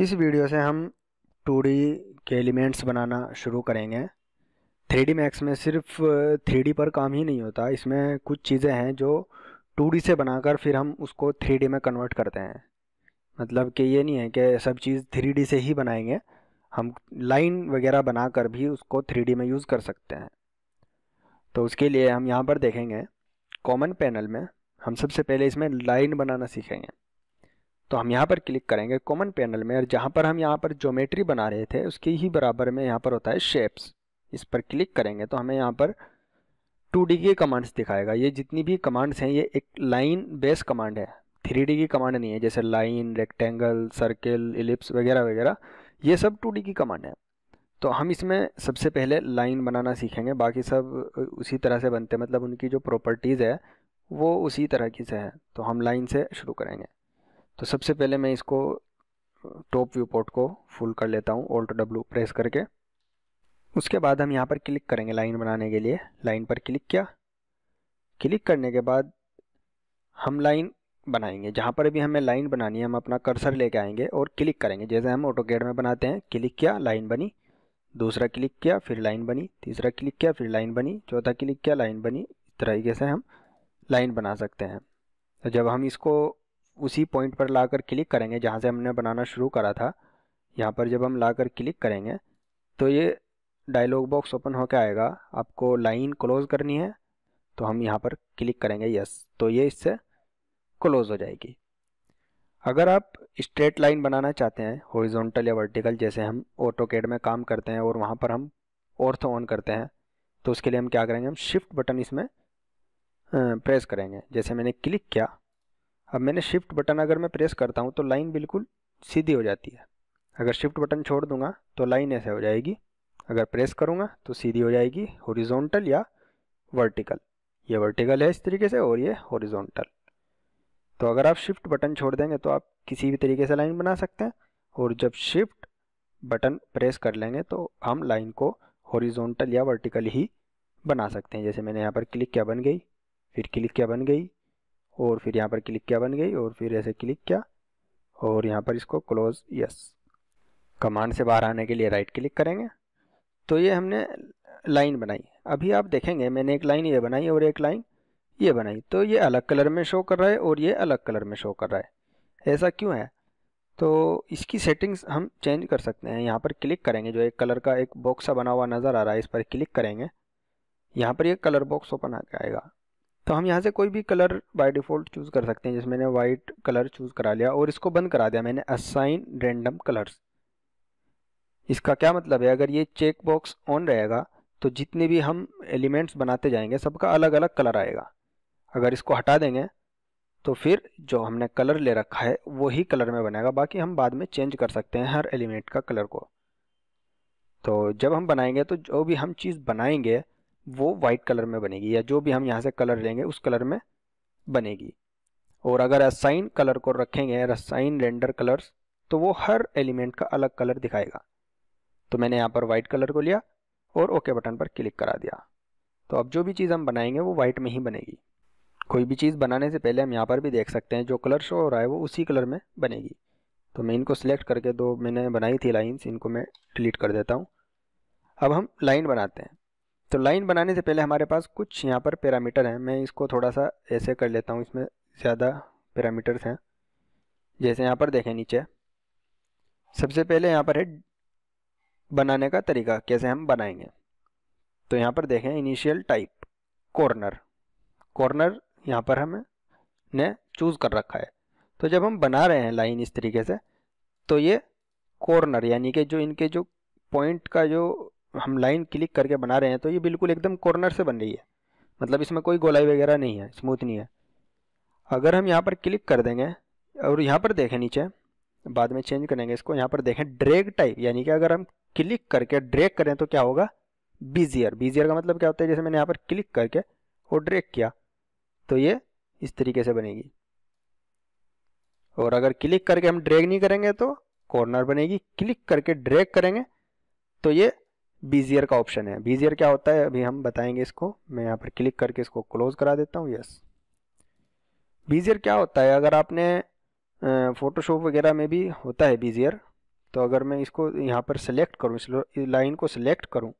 इस वीडियो से हम 2D के एलिमेंट्स बनाना शुरू करेंगे 3D मैक्स में सिर्फ 3D पर काम ही नहीं होता इसमें कुछ चीज़ें हैं जो 2D से बनाकर फिर हम उसको 3D में कन्वर्ट करते हैं मतलब कि ये नहीं है कि सब चीज़ 3D से ही बनाएंगे हम लाइन वगैरह बनाकर भी उसको 3D में यूज़ कर सकते हैं तो उसके लिए हम यहाँ पर देखेंगे कॉमन पैनल में हम सबसे पहले इसमें लाइन बनाना सीखेंगे तो हम यहाँ पर क्लिक करेंगे कॉमन पैनल में और जहाँ पर हम यहाँ पर ज्योमेट्री बना रहे थे उसके ही बराबर में यहाँ पर होता है शेप्स इस पर क्लिक करेंगे तो हमें यहाँ पर टू डी की कमांड्स दिखाएगा ये जितनी भी कमांड्स हैं ये एक लाइन बेस कमांड है थ्री डी की कमांड नहीं है जैसे लाइन रेक्टेंगल सर्किल इलिप्स वगैरह वगैरह ये सब टू डी की कमांड है तो हम इसमें सबसे पहले लाइन बनाना सीखेंगे बाकी सब उसी तरह से बनते हैं मतलब उनकी जो प्रॉपर्टीज़ है वो उसी तरह की से है तो हम लाइन से शुरू करेंगे तो सबसे पहले मैं इसको टॉप व्यू पोर्ट को फुल कर लेता हूँ ऑल्ट डब्लू प्रेस करके उसके बाद हम यहाँ पर क्लिक करेंगे लाइन बनाने के लिए लाइन पर क्लिक किया क्लिक करने के बाद हम लाइन बनाएंगे जहाँ पर भी हमें लाइन बनानी है हम अपना कर्सर लेके आएंगे और क्लिक करेंगे जैसे हम ऑटो गेड में बनाते हैं क्लिक किया लाइन बनी दूसरा क्लिक किया फिर लाइन बनी तीसरा क्लिक किया फिर लाइन बनी चौथा क्लिक किया लाइन बनी इस तरीके से हम लाइन बना सकते हैं तो जब हम इसको उसी पॉइंट पर लाकर क्लिक करेंगे जहाँ से हमने बनाना शुरू करा था यहाँ पर जब हम लाकर क्लिक करेंगे तो ये डायलॉग बॉक्स ओपन होकर आएगा आपको लाइन क्लोज करनी है तो हम यहाँ पर क्लिक करेंगे यस तो ये इससे क्लोज हो जाएगी अगर आप स्ट्रेट लाइन बनाना चाहते हैं हॉरिजॉन्टल या वर्टिकल जैसे हम ऑटो कैड में काम करते हैं और वहाँ पर हम ऑर्थो ऑन करते हैं तो उसके लिए हम क्या करेंगे हम शिफ्ट बटन इसमें प्रेस करेंगे जैसे मैंने क्लिक किया अब मैंने शिफ्ट बटन अगर मैं प्रेस करता हूँ तो लाइन बिल्कुल सीधी हो जाती है अगर शिफ्ट बटन छोड़ दूंगा तो लाइन ऐसे हो जाएगी अगर प्रेस करूँगा तो सीधी हो जाएगी हॉरिजॉन्टल या वर्टिकल ये वर्टिकल है इस तरीके से और ये हॉरिजॉन्टल तो अगर आप शिफ्ट बटन छोड़ देंगे तो आप किसी भी तरीके से लाइन बना सकते हैं और जब शिफ्ट बटन प्रेस कर लेंगे तो हम लाइन को हॉरिजॉन्टल या वर्टिकल ही बना सकते हैं जैसे मैंने यहाँ पर क्लिक क्या बन गई फिर क्लिक क्या बन गई और फिर यहाँ पर क्लिक किया बन गई और फिर ऐसे क्लिक किया और यहाँ पर इसको क्लोज यस कमांड से बाहर आने के लिए राइट क्लिक करेंगे तो ये हमने लाइन बनाई अभी आप देखेंगे मैंने एक लाइन ये बनाई और एक लाइन ये बनाई तो ये अलग कलर में शो कर रहा है और ये अलग कलर में शो कर रहा है ऐसा क्यों है तो इसकी सेटिंग्स हम चेंज कर सकते हैं यहाँ पर क्लिक करेंगे जो एक कलर का एक बॉक्स बना हुआ नज़र आ रहा है इस पर क्लिक करेंगे यहाँ पर ये कलर बॉक्स ओपन आ जाएगा तो हम यहाँ से कोई भी कलर बाय डिफ़ॉल्ट चूज़ कर सकते हैं जैसे मैंने वाइट कलर चूज़ करा लिया और इसको बंद करा दिया मैंने असाइन रेंडम कलर्स इसका क्या मतलब है अगर ये चेक बॉक्स ऑन रहेगा तो जितने भी हम एलिमेंट्स बनाते जाएंगे सबका अलग अलग कलर आएगा अगर इसको हटा देंगे तो फिर जो हमने कलर ले रखा है वही कलर में बनेगा बाकी हम बाद में चेंज कर सकते हैं हर एलिमेंट का कलर को तो जब हम बनाएंगे तो जो भी हम चीज़ बनाएंगे वो वाइट कलर में बनेगी या जो भी हम यहाँ से कलर लेंगे उस कलर में बनेगी और अगर असाइन कलर को रखेंगे रसाइन रेंडर कलर्स तो वो हर एलिमेंट का अलग कलर दिखाएगा तो मैंने यहाँ पर वाइट कलर को लिया और ओके बटन पर क्लिक करा दिया तो अब जो भी चीज़ हम बनाएंगे वो वाइट में ही बनेगी कोई भी चीज़ बनाने से पहले हम यहाँ पर भी देख सकते हैं जो कलर शो हो रहा है वो उसी कलर में बनेगी तो मैं इनको सिलेक्ट करके दो मैंने बनाई थी लाइन्स इनको मैं डिलीट कर देता हूँ अब हम लाइन बनाते हैं तो लाइन बनाने से पहले हमारे पास कुछ यहाँ पर पैरामीटर हैं मैं इसको थोड़ा सा ऐसे कर लेता हूँ इसमें ज़्यादा पैरामीटर्स हैं जैसे यहाँ पर देखें नीचे सबसे पहले यहाँ पर है बनाने का तरीका कैसे हम बनाएंगे तो यहाँ पर देखें इनिशियल टाइप कॉर्नर कॉर्नर यहाँ पर हमें ने चूज़ कर रखा है तो जब हम बना रहे हैं लाइन इस तरीके से तो ये कॉर्नर यानी कि जो इनके जो पॉइंट का जो हम लाइन क्लिक करके बना रहे हैं तो ये बिल्कुल एकदम कॉर्नर से बन रही है मतलब इसमें कोई गोलाई वगैरह नहीं है स्मूथ नहीं है अगर हम यहाँ पर क्लिक कर देंगे और यहाँ पर देखें नीचे बाद में चेंज करेंगे इसको यहाँ पर देखें ड्रैग टाइप यानी कि अगर हम क्लिक करके ड्रैग करें तो क्या होगा बीजियर बीजियर का मतलब क्या होता है जैसे मैंने यहाँ पर क्लिक करके और ड्रैग किया तो ये इस तरीके से बनेगी और अगर क्लिक करके हम ड्रैग नहीं करेंगे तो कॉर्नर बनेगी क्लिक करके ड्रैग करेंगे तो ये बीजियर का ऑप्शन है बीजियर क्या होता है अभी हम बताएंगे इसको मैं यहाँ पर क्लिक करके इसको क्लोज करा देता हूँ यस बीजियर क्या होता है अगर आपने फ़ोटोशॉप वगैरह में भी होता है बीजियर तो अगर मैं इसको यहाँ पर सेलेक्ट करूँ इस लाइन को सिलेक्ट करूँ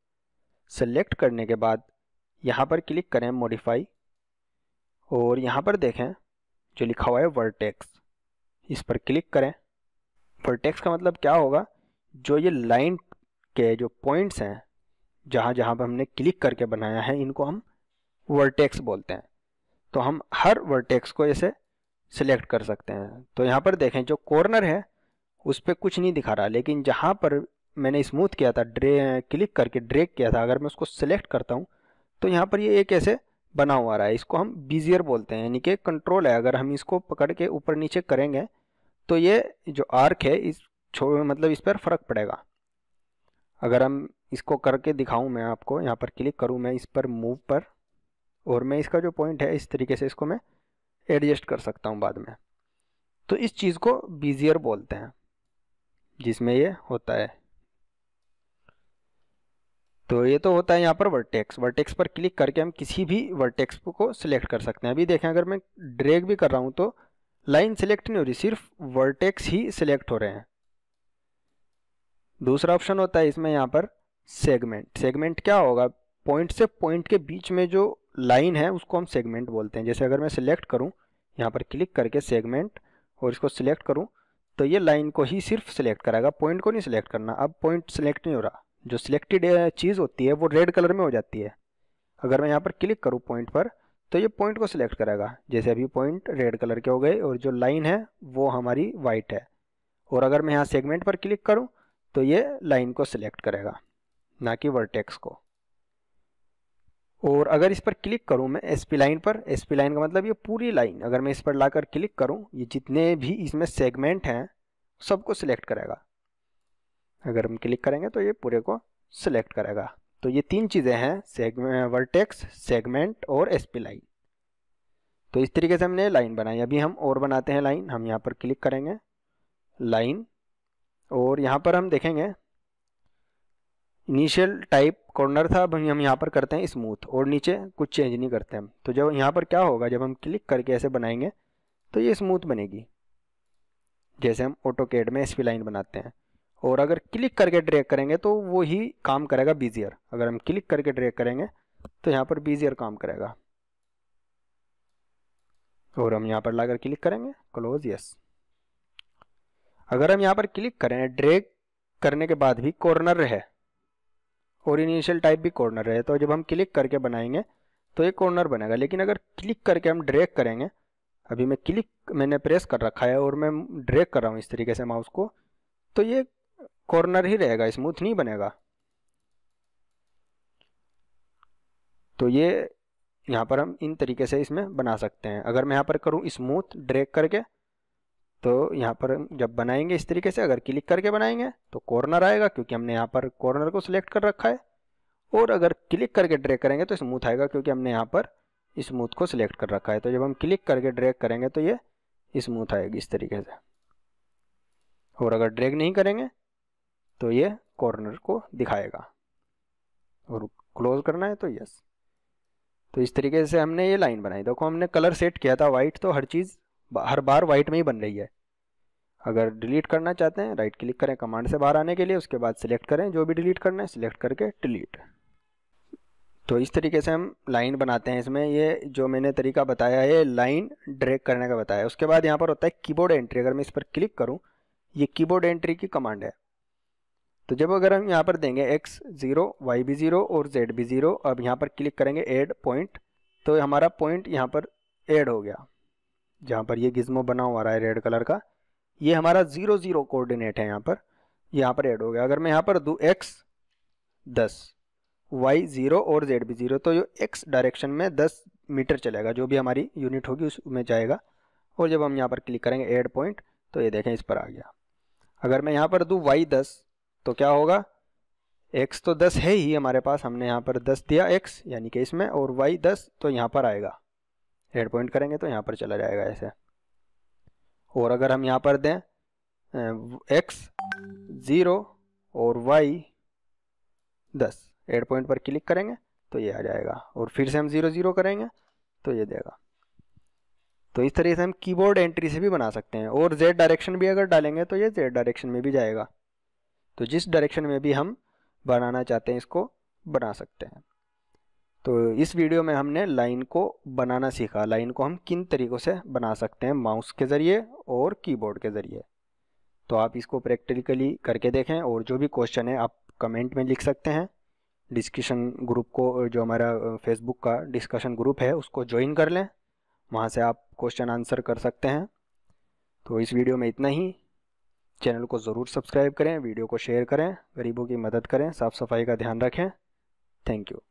सेलेक्ट करने के बाद यहाँ पर क्लिक करें मॉडिफाई और यहाँ पर देखें जो लिखा हुआ है वर्टेक्स इस पर क्लिक करें वर्टेक्स का मतलब क्या होगा जो ये लाइन के जो पॉइंट्स हैं जहाँ जहाँ पर हमने क्लिक करके बनाया है इनको हम वर्टेक्स बोलते हैं तो हम हर वर्टेक्स को ऐसे सिलेक्ट कर सकते हैं तो यहाँ पर देखें जो कॉर्नर है उस पर कुछ नहीं दिखा रहा लेकिन जहाँ पर मैंने स्मूथ किया था ड्रे क्लिक करके ड्रेक किया था अगर मैं उसको सिलेक्ट करता हूँ तो यहाँ पर ये एक ऐसे बना हुआ रहा है इसको हम बीजियर बोलते हैं यानी कि कंट्रोल है अगर हम इसको पकड़ के ऊपर नीचे करेंगे तो ये जो आर्क है इस छो मतलब इस पर फ़र्क पड़ेगा अगर हम इसको करके दिखाऊं मैं आपको यहाँ पर क्लिक करूँ मैं इस पर मूव पर और मैं इसका जो पॉइंट है इस तरीके से इसको मैं एडजस्ट कर सकता हूँ बाद में तो इस चीज़ को बिजियर बोलते हैं जिसमें ये होता है तो ये तो होता है यहाँ पर वर्टेक्स वर्टेक्स पर क्लिक करके हम किसी भी वर्टेक्स को सिलेक्ट कर सकते हैं अभी देखें अगर मैं ड्रैग भी कर रहा हूँ तो लाइन सिलेक्ट नहीं हो रही सिर्फ वर्टेक्स ही सिलेक्ट हो रहे हैं दूसरा ऑप्शन होता है इसमें यहाँ पर सेगमेंट सेगमेंट क्या होगा पॉइंट से पॉइंट के बीच में जो लाइन है उसको हम सेगमेंट बोलते हैं जैसे अगर मैं सिलेक्ट करूँ यहाँ पर क्लिक करके सेगमेंट और इसको सिलेक्ट करूँ तो ये लाइन को ही सिर्फ सिलेक्ट कराएगा पॉइंट को नहीं सिलेक्ट करना अब पॉइंट सिलेक्ट नहीं हो रहा जो सिलेक्टेड चीज़ होती है वो रेड कलर में हो जाती है अगर मैं यहाँ पर क्लिक करूँ पॉइंट पर तो ये पॉइंट को सिलेक्ट करेगा जैसे अभी पॉइंट रेड कलर के हो गए और जो लाइन है वो हमारी वाइट है और अगर मैं यहाँ सेगमेंट पर क्लिक करूँ तो ये लाइन को सिलेक्ट करेगा ना कि वर्टेक्स को और अगर इस पर क्लिक करूं मैं एस पी लाइन पर एस पी लाइन का मतलब ये पूरी लाइन अगर मैं इस पर लाकर क्लिक करूं ये जितने भी इसमें सेगमेंट हैं सबको सिलेक्ट करेगा अगर हम क्लिक करेंगे तो ये पूरे को सिलेक्ट करेगा तो ये तीन चीज़ें हैं सेगमेंट वर्टेक्स सेगमेंट और एस पी लाइन तो इस तरीके से हमने लाइन बनाई अभी हम और बनाते हैं लाइन हम यहाँ पर क्लिक करेंगे लाइन और यहाँ पर हम देखेंगे इनिशियल टाइप कॉर्नर था अब हम यहाँ पर करते हैं स्मूथ और नीचे कुछ चेंज नहीं करते हम तो जब यहाँ पर क्या होगा जब हम क्लिक करके ऐसे बनाएंगे तो ये स्मूथ बनेगी जैसे हम ऑटो कैड में एस लाइन बनाते हैं और अगर क्लिक करके ड्रैग करेंगे तो वो ही काम करेगा बीजियर अगर हम क्लिक करके ड्रैग करेंगे तो यहाँ पर बीजियर काम करेगा और हम यहाँ पर लाकर क्लिक करेंगे क्लोज यस अगर हम यहाँ पर क्लिक करें ड्रैग करने के बाद भी कॉर्नर रहे और इनिशियल टाइप भी कॉर्नर है तो जब हम क्लिक करके बनाएंगे तो ये कॉर्नर बनेगा लेकिन अगर क्लिक करके हम ड्रैग करेंगे अभी मैं क्लिक मैंने प्रेस कर रखा है और मैं ड्रैग कर रहा हूँ इस तरीके से माउस को तो ये कॉर्नर ही रहेगा स्मूथ नहीं बनेगा तो ये यहाँ पर हम इन तरीके से इसमें बना सकते हैं अगर मैं यहाँ पर करूँ स्मूथ ड्रैग करके तो यहाँ पर जब बनाएंगे इस तरीके से अगर क्लिक करके बनाएंगे तो कॉर्नर आएगा क्योंकि हमने यहाँ पर कॉर्नर को सिलेक्ट कर रखा है और अगर क्लिक करके ड्रैग करेंगे तो स्मूथ आएगा क्योंकि हमने यहाँ पर स्मूथ को सिलेक्ट कर रखा है तो जब हम क्लिक करके ड्रैग करेंगे तो ये स्मूथ आएगी इस तरीके से और अगर ड्रैग नहीं करेंगे तो ये कॉर्नर को दिखाएगा और क्लोज करना है तो यस तो इस तरीके से हमने ये लाइन बनाई देखो हमने कलर सेट किया था वाइट तो हर चीज़ हर बार वाइट में ही बन रही है अगर डिलीट करना चाहते हैं राइट क्लिक करें कमांड से बाहर आने के लिए उसके बाद सिलेक्ट करें जो भी डिलीट करना है सिलेक्ट करके डिलीट तो इस तरीके से हम लाइन बनाते हैं इसमें ये जो मैंने तरीका बताया है लाइन ड्रैग करने का बताया उसके बाद यहाँ पर होता है कीबोर्ड एंट्री अगर मैं इस पर क्लिक करूँ ये कीबोर्ड एंट्री की कमांड है तो जब अगर हम यहाँ पर देंगे एक्स ज़ीरो वाई भी ज़ीरो और जेड भी ज़ीरो अब यहाँ पर क्लिक करेंगे एड पॉइंट तो हमारा पॉइंट यहाँ पर एड हो गया जहाँ पर ये गिज्मो बना हुआ रहा है रेड कलर का ये हमारा जीरो जीरो कोऑर्डिनेट है यहाँ पर यहाँ पर ऐड हो गया अगर मैं यहाँ पर दूँ एक्स दस वाई ज़ीरो और जेड भी ज़ीरो तो जो एक्स डायरेक्शन में दस मीटर चलेगा जो भी हमारी यूनिट होगी उसमें जाएगा और जब हम यहाँ पर क्लिक करेंगे एड पॉइंट तो ये देखें इस पर आ गया अगर मैं यहाँ पर दूँ वाई दस तो क्या होगा एक्स तो दस है ही हमारे पास हमने यहाँ पर दस दिया एक्स यानी कि इसमें और वाई दस तो यहाँ पर आएगा एड पॉइंट करेंगे तो यहाँ पर चला जाएगा ऐसे और अगर हम यहाँ पर दें एक्स ज़ीरो और वाई दस एड पॉइंट पर क्लिक करेंगे तो ये आ जाएगा और फिर से हम ज़ीरो ज़ीरो करेंगे तो ये देगा तो इस तरीके से हम कीबोर्ड एंट्री से भी बना सकते हैं और जेड डायरेक्शन भी अगर डालेंगे तो ये जेड डायरेक्शन में भी जाएगा तो जिस डायरेक्शन में भी हम बनाना चाहते हैं इसको बना सकते हैं तो इस वीडियो में हमने लाइन को बनाना सीखा लाइन को हम किन तरीक़ों से बना सकते हैं माउस के ज़रिए और कीबोर्ड के ज़रिए तो आप इसको प्रैक्टिकली करके देखें और जो भी क्वेश्चन है आप कमेंट में लिख सकते हैं डिस्कशन ग्रुप को जो हमारा फेसबुक का डिस्कशन ग्रुप है उसको ज्वाइन कर लें वहाँ से आप क्वेश्चन आंसर कर सकते हैं तो इस वीडियो में इतना ही चैनल को ज़रूर सब्सक्राइब करें वीडियो को शेयर करें गरीबों की मदद करें साफ़ सफाई का ध्यान रखें थैंक यू